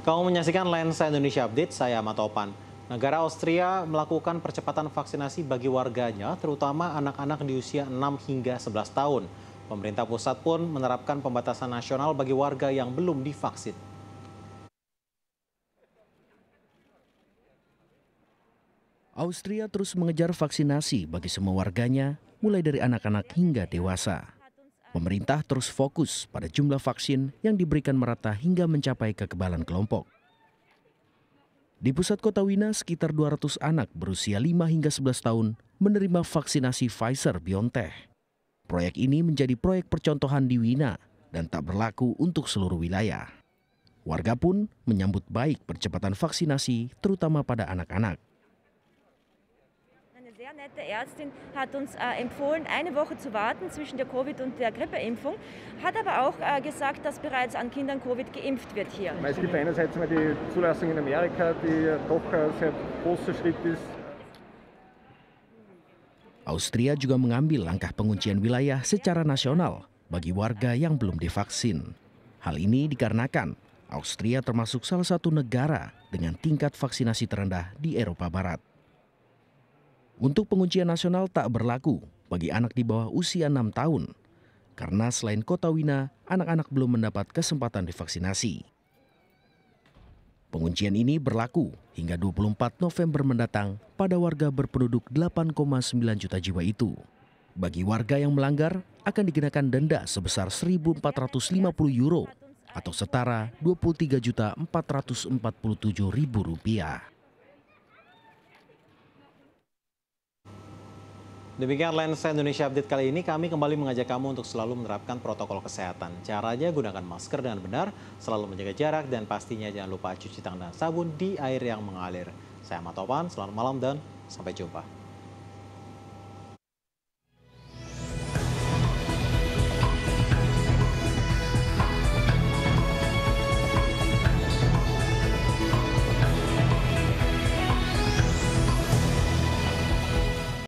Kamu menyaksikan Lensa Indonesia Update, saya Matopan. Negara Austria melakukan percepatan vaksinasi bagi warganya, terutama anak-anak di usia 6 hingga 11 tahun. Pemerintah pusat pun menerapkan pembatasan nasional bagi warga yang belum divaksin. Austria terus mengejar vaksinasi bagi semua warganya, mulai dari anak-anak hingga dewasa. Pemerintah terus fokus pada jumlah vaksin yang diberikan merata hingga mencapai kekebalan kelompok. Di pusat kota Wina, sekitar 200 anak berusia 5 hingga 11 tahun menerima vaksinasi Pfizer BioNTech. Proyek ini menjadi proyek percontohan di Wina dan tak berlaku untuk seluruh wilayah. Warga pun menyambut baik percepatan vaksinasi, terutama pada anak-anak. sehr nette Ärztin hat uns äh, empfohlen, eine Woche zu warten zwischen der Covid- und der Grippeimpfung, hat aber auch äh, gesagt, dass bereits an Kindern Covid geimpft wird hier. Es gibt einerseits mal die Zulassung in Amerika, die doch ein sehr großer Schritt ist. Austria juga mengambil langkah penguncian wilayah secara nasional bagi warga yang belum divaksin. Hal ini dikarenakan Austria termasuk salah satu negara dengan tingkat vaksinasi terendah di Eropa Barat. Untuk penguncian nasional tak berlaku bagi anak di bawah usia 6 tahun, karena selain kota Wina, anak-anak belum mendapat kesempatan divaksinasi. Penguncian ini berlaku hingga 24 November mendatang pada warga berpenduduk 8,9 juta jiwa itu. Bagi warga yang melanggar, akan dikenakan denda sebesar 1.450 euro atau setara 23.447.000 rupiah. Demikian Lensa Indonesia Update kali ini, kami kembali mengajak kamu untuk selalu menerapkan protokol kesehatan. Caranya gunakan masker dengan benar, selalu menjaga jarak, dan pastinya jangan lupa cuci tangan dan sabun di air yang mengalir. Saya Matopan, selamat malam dan sampai jumpa.